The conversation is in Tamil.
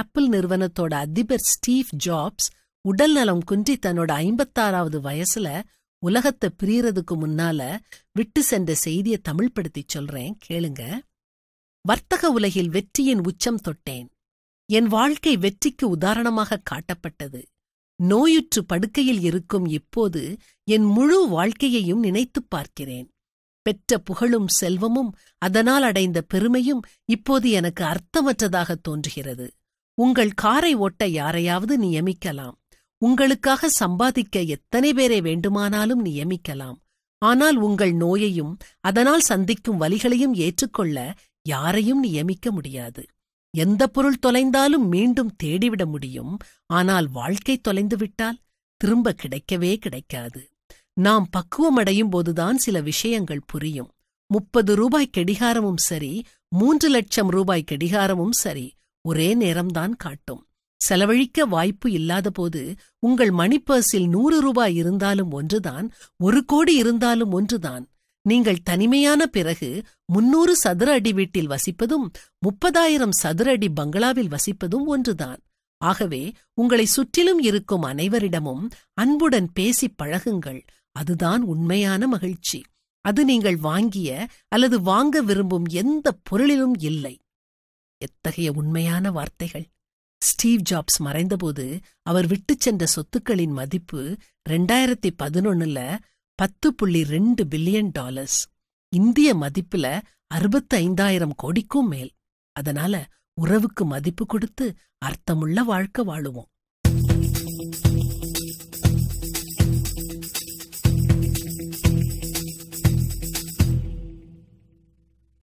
ஆப்பிள் நிறுவனத்தோட அதிபர் ஸ்டீவ் ஜாப்ஸ் உடல் நலம் குன்றி தன்னோட ஐம்பத்தாறாவது வயசுல உலகத்தை பிரியறதுக்கு முன்னால விட்டு சென்ற செய்தியை தமிழ்படுத்தி சொல்றேன் கேளுங்க வர்த்தக உலகில் வெற்றியின் உச்சம் தொட்டேன் என் வாழ்க்கை வெற்றிக்கு உதாரணமாக காட்டப்பட்டது நோயுற்று படுக்கையில் இருக்கும் இப்போது என் முழு வாழ்க்கையையும் நினைத்துப் பார்க்கிறேன் பெற்ற புகழும் செல்வமும் அதனால் அடைந்த பெருமையும் இப்போது எனக்கு அர்த்தமற்றதாக தோன்றுகிறது உங்கள் காரை ஓட்ட யாரையாவது நியமிக்கலாம் உங்களுக்காக சம்பாதிக்க எத்தனை பேரை வேண்டுமானாலும் நியமிக்கலாம் ஆனால் உங்கள் நோயையும் அதனால் சந்திக்கும் வலிகளையும் ஏற்றுக்கொள்ள யாரையும் நியமிக்க முடியாது எந்த பொருள் தொலைந்தாலும் மீண்டும் தேடிவிட முடியும் ஆனால் வாழ்க்கை தொலைந்துவிட்டால் திரும்ப கிடைக்கவே கிடைக்காது நாம் பக்குவமடையும் போதுதான் சில விஷயங்கள் புரியும் முப்பது ரூபாய் கெடிகாரமும் சரி மூன்று லட்சம் ரூபாய் கெடிகாரமும் சரி ஒரே நேரம்தான் காட்டும் செலவழிக்க வாய்ப்பு இல்லாதபோது உங்கள் மணிப்பர்ஸில் நூறு ரூபாய் இருந்தாலும் ஒன்றுதான் ஒரு கோடி இருந்தாலும் ஒன்றுதான் நீங்கள் தனிமையான பிறகு முன்னூறு சதுர அடி வீட்டில் வசிப்பதும் முப்பதாயிரம் சதுர அடி பங்களாவில் வசிப்பதும் ஒன்றுதான் ஆகவே உங்களை சுற்றிலும் இருக்கும் அனைவரிடமும் அன்புடன் பேசி பழகுங்கள் அதுதான் உண்மையான மகிழ்ச்சி அது நீங்கள் வாங்கிய அல்லது வாங்க விரும்பும் எந்த பொருளிலும் இல்லை எத்தகைய உண்மையான வார்த்தைகள் ஸ்டீவ் ஜாப்ஸ் மறைந்தபோது அவர் விட்டு சென்ற சொத்துக்களின் மதிப்பு ரெண்டாயிரத்தி பதினொன்னுல பத்து புள்ளி ரெண்டு பில்லியன் டாலர்ஸ் இந்திய மதிப்புல அறுபத்து ஐந்தாயிரம் கோடிக்கும் மேல் அதனால உறவுக்கு மதிப்பு கொடுத்து அர்த்தமுள்ள வாழ்க்கை வாழுவோம்